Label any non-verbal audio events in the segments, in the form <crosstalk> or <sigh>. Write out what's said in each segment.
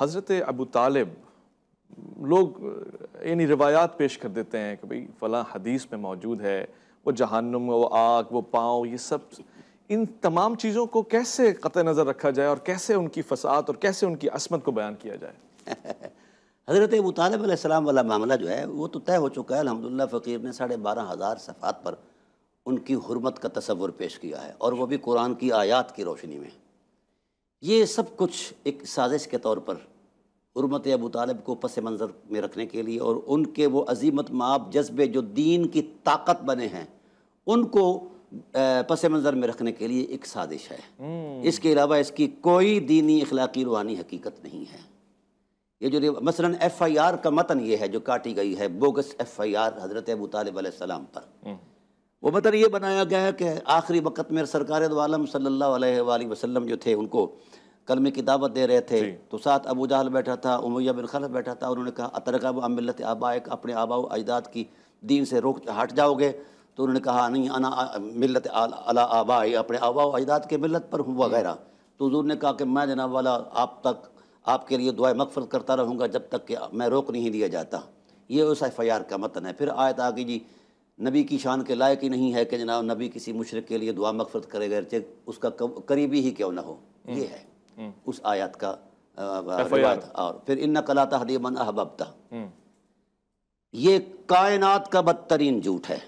हज़रत अबू तालिब लोग यानी रिवायात पेश कर देते हैं कि भाई फ़लाँ हदीस में मौजूद है वो जहन्नुम वो आग वो पाँव ये सब इन तमाम चीज़ों को कैसे क़त नज़र रखा जाए और कैसे उनकी फसाद और कैसे उनकी असमत को बयान किया जाए <laughs> हज़रत अबू तालब वाला मामला जो है वो तो तय हो चुका है अलहमदिल्ला फ़कीर ने साढ़े बारह हज़ार सफ़ात पर उनकी हरमत का तस्वुर पेश किया है और वह भी कुरान की आयात की रोशनी में ये सब कुछ एक साजिश के तौर पर हरमत अबू तालब को पस मंज़र में रखने के लिए और उनके वो अजीमत माप जज्बे जो दीन की ताकत बने हैं उनको पस मंज़र में रखने के लिए एक साजिश है हम्म। इसके अलावा इसकी कोई दीनी अखलाकी रूहानी हकीकत नहीं है ये जो मसलन एफ़ आई आर का मतन ये है जो काटी गई है बोगस एफ़ आई आर हज़रत अबू तालब पर हम्म। वो मतलब ये बनाया गया है कि आखिरी वक्त में सरकार आलम सल्ला वसलम जो थे उनको कल में किताबत दे रहे थे तो साथ अबू जहल बैठा था उमैया बिन खलफ बैठा था उन्होंने कहा अतरकब अमिलत आबाक अपने आबा अजदाद की दीन से रोक हट जाओगे तो उन्होंने कहा नहीं अना मिलत अला आबाई अपने आबा अजदाद के मिलत पर हूँ वगैरह तो हजूर ने कहा कि मैं जनाब वाला आप तक आपके लिए दुआ मकफर करता रहूँगा जब तक कि मैं रोक नहीं दिया जाता ये उस एफ आई आर का मतन है फिर आयत आ गई जी नबी की शान के लायक ही नहीं है कि जनाब नबी किसी मुशरक के लिए दुआ मकफरत करे चाहे उसका करीबी ही क्यों ना हो हम्म, ये है हम्म। उस आयत का और फिर इन कलाता हदीमन अहबता हम्म। ये कायनात का बदतरीन झूठ है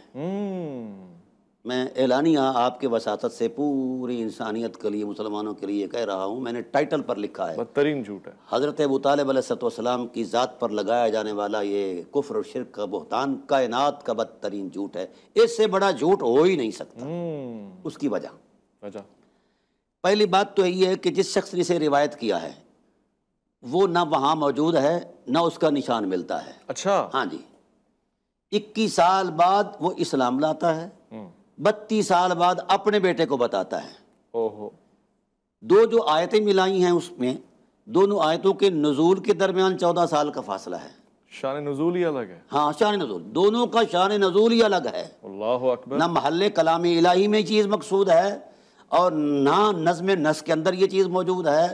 मैं एलानिया आपके वसात से पूरी इंसानियत के लिए मुसलमानों के लिए कह रहा हूँ मैंने टाइटल पर लिखा है बदतरीन झूठ है हज़रत अबू तालबलाम की ज़ात पर लगाया जाने वाला ये कुफ्र और शिरक का बहतान कायनात का बदतरीन झूठ है इससे बड़ा झूठ हो ही नहीं सकता हम्म। उसकी वजह वजह पहली बात तो यही है कि जिस शख्स ने इसे रिवायत किया है वो ना वहाँ मौजूद है ना उसका निशान मिलता है अच्छा हाँ जी इक्कीस साल बाद वो इस्लाम लाता है हम्म। बत्तीस साल बाद अपने बेटे को बताता है ओहो दो जो आयतें मिलाई हैं उसमें दोनों आयतों के नजूल के दरमियान चौदह साल का फासला है शान नजूल ही अलग है हाँ शान नजूल दोनों का शान नजूल ही अलग है अकबर ना महल कलाम इलाही में चीज़ मकसूद है और ना नज़म नस के अंदर ये चीज़ मौजूद है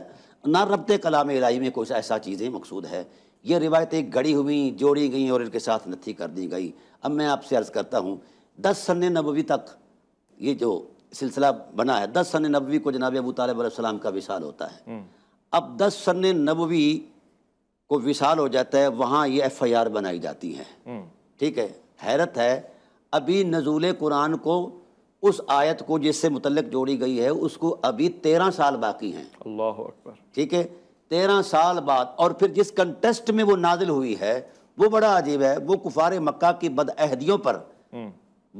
ना रबत कलाम इलाही में कोई ऐसा चीज़ें मकसूद है ये रिवायतें गड़ी हुई जोड़ी गई और इनके साथ नथी कर दी गई अब मैं आपसे अर्ज़ करता हूँ दस सन नबवी तक ये जो सिलसिला बना है दस सन नबवी को जनाब अबू तालब का विशाल होता है हम्म। अब दस सन नबवी को विशाल हो जाता है वहाँ ये एफ आई आर बनाई जाती है हम्म। ठीक है हैरत है अभी नजूल कुरान को उस आयत को जिससे मुतलक जोड़ी गई है उसको अभी तेरह साल बाकी हैं अल्लाह अकबर ठीक है तेरह साल बाद और फिर जिस कंटेस्ट में वो नाजिल हुई है वो बड़ा अजीब है वो कुफार मक्का की बदअहदियों पर हम्म।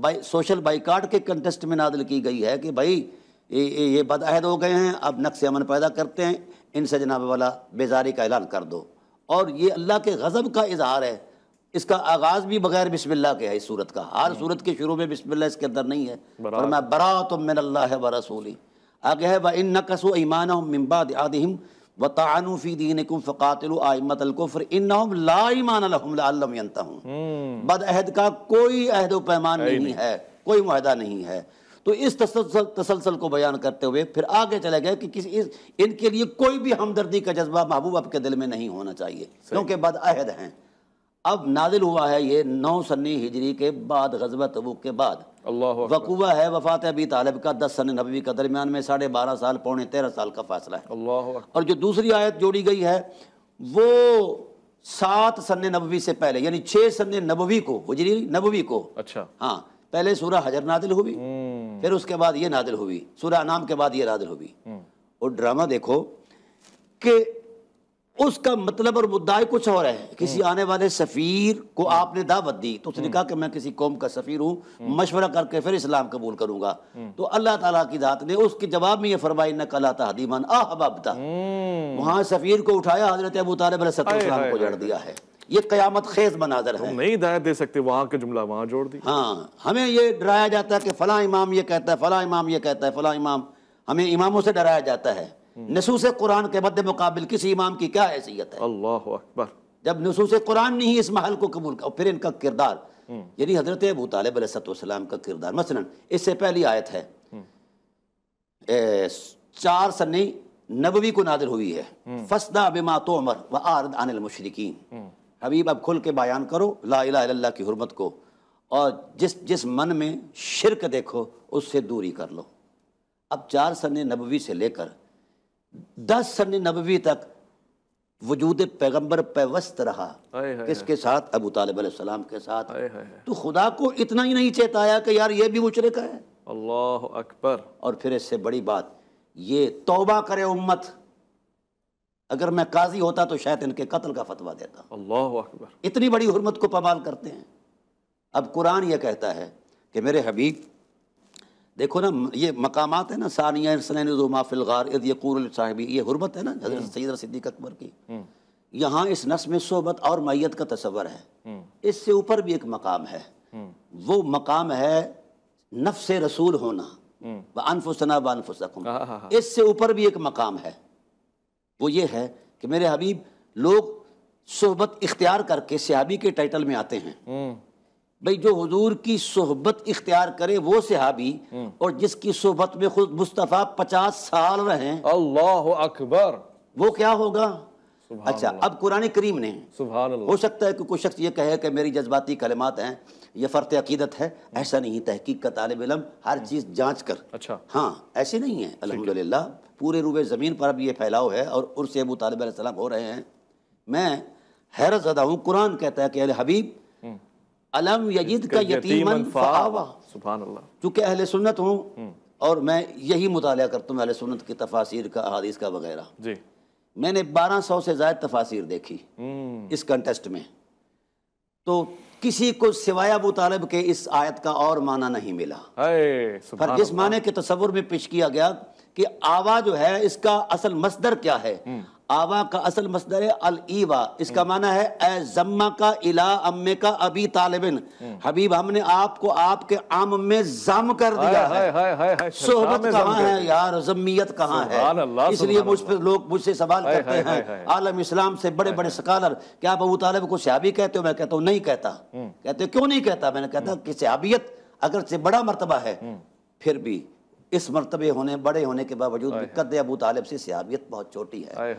बाई सोशल बाइकाट के कंटेस्ट में नादल की गई है कि भाई ये ये बदअहद हो गए हैं अब नक्श अमन पैदा करते हैं इनसे जनाब वाला बेजारी का ऐलान कर दो और ये अल्लाह के गज़ब का इजहार है इसका आगाज़ भी बगैर बिस्मिल्लाह के है इस सूरत का हर हम्म। सूरत के शुरू में बिस्मिल्लाह इसके अंदर नहीं है और मैं बरा तो मिन अल्लाह है व रसूली आगे है व इन नकसो ईमान मिम्बाद आदिम व तानूफ़ी दीन कुम फ़ातिल आमतलकुफ़र इन लाइमानता हम्म। बदहद का कोई अहद व पैमान नहीं, नहीं है कोई माहा नहीं है तो इस तसलसल तसलसल को बयान करते हुए फिर आगे चले गए कि किसी इनके लिए कोई भी हमदर्दी का जज्बा महबूब आपके दिल में नहीं होना चाहिए क्योंकि बदअहद हैं अब नाजिल हुआ है ये नौ सन्नी हिजरी के बाद गजबत तबूक के बाद वकूबा है वफात अबी तालब का दस सन नबी का दरमियान में साढ़े बारह साल पौने तेरह साल का फासला है और जो दूसरी आयत जोड़ी गई है वो सात सन नबी से पहले यानी छह सन नबी को हजरी नबी को अच्छा हाँ पहले सूरह हजर नादिल हुई हम्म। फिर उसके बाद ये नादिल हुई सूरह नाम के बाद ये नादिल हुई हम्म। और ड्रामा देखो कि उसका मतलब और मुद्दा कुछ और है किसी हम्म। आने वाले सफ़ीर को हम्म। आपने दावत दी तो उसने हम्म। कहा कि मैं किसी कौम का सफ़ीर हूँ मशवरा करके फिर इस्लाम कबूल करूंगा तो अल्लाह ताला की दात ने उसके जवाब में ये फरमाई न कला तहदीमन आहबाबता वहां सफ़ीर को उठाया हजरत अबू तालब सलाम को जड़ दिया है ये कयामत खेज मनाजर है नहीं हिदायत दे सकते वहां के जुमला वहां जोड़ दी हाँ हमें ये डराया जाता है कि फला इमाम ये कहता है फला इमाम ये कहता है फला इमाम हमें इमामों से डराया जाता है हम्म। नसूस कुरान के मद्द मुकाबल किसी इमाम की क्या हैसियत है अल्लाह अकबर जब नसूस कुरान ने ही इस महल को कबूल और फिर इनका किरदार हम्म। यानी हजरत अबू तालब सलाम का किरदार मसलन इससे पहली आयत है हम्म। चार सन्नी नबवी को नादिल हुई है फसदा बिमा तो व आरद अनिल मुशरकिन हबीब अब खुल के बयान करो ला इला की हरमत को और जिस जिस मन में शिरक देखो उससे दूरी कर लो अब चार सन नबवी से लेकर दस सन नबी तक वजूद पैगंबर पेवस्त रहा किसके साथ अबू तालब सलाम के साथ तो खुदा को इतना ही नहीं चेताया कि यार ये भी का है अल्लाह अकबर और फिर इससे बड़ी बात ये तोबा करे उम्मत अगर मैं काजी होता तो शायद इनके कत्ल का फतवा देता अल्लाह अकबर इतनी बड़ी हरमत को पमाल करते हैं अब कुरान ये कहता है कि मेरे हबीब देखो ना ये मकामात है ना सानिया सनैनजुमाफिलगार साहिबी ये हरमत है ना हजरत हम्म। सैद सिद्दीक अकबर की हम्म। यहाँ इस नस में सोबत और मैत का तस्वर है हम्म। इससे ऊपर भी एक मकाम है वो मकाम है नफ से रसूल होना व अनफुसना व अनफुसकुम हाँ, हाँ, हाँ। इससे ऊपर भी एक मकाम है वो ये है कि मेरे हबीब लोग सोहबत इख्तियार करके सिबी के टाइटल में आते हैं भाई जो हजूर की सोहबत इख्तियार करे वो सहाबी हम्म। और जिसकी सोहबत में खुद मुस्तफ़ा पचास साल रहे अल्लाह अकबर वो क्या होगा अच्छा अब कुरान करीम ने हो सकता है कि कोई शख्स ये कहे कि मेरी जज्बाती कलमात हैं यह फ़र्त अकीदत है ऐसा नहीं तहकीक का तालब इलम हर हम्म। चीज़ जाँच कर अच्छा हाँ ऐसे नहीं है अलहमदिल्ला पूरे रूब ज़मीन पर अब यह फैलाव है और उर्स अबू तालब हो रहे हैं मैं हैरत ज़्यादा हूँ कुरान कहता है कि अरे हबीब अलम यजीद का यतीमन फावा चूँकि अहल सुन्नत हूँ हम्म। और मैं यही मुताल करता हूँ अहल सुन्नत की तफासिर का अहादीस का वगैरह मैंने बारह सौ से ज्यादा तफासिर देखी हम्म। इस कंटेस्ट में तो किसी को सिवाय अबू तालब के इस आयत का और माना नहीं मिला पर जिस माने के तस्वुर में पेश किया गया कि आवा जो है इसका असल मसदर क्या है हम्म। आवा का असल मसदर है अल ईवा इसका हम्म। माना है ए जम्मा का इला अम्मे का अभी तालिबिन हम्म। हबीब हमने आपको आपके आम में जम कर दिया है अच्छा, सोहबत कहाँ है यार जम्मियत कहाँ है इसलिए मुझ पर लोग मुझसे सवाल करते हैं आलम इस्लाम से बड़े बड़े सकालर क्या आप अबू तालिब को सहाबी कहते हो मैं कहता हूँ नहीं कहता हम्म। कहते हो क्यों नहीं कहता मैंने कहता कि सहाबियत अगर से बड़ा मरतबा है फिर भी इस मरतबे होने बड़े होने के बावजूद दिक्कत अबू तालिब से सियाबियत बहुत छोटी है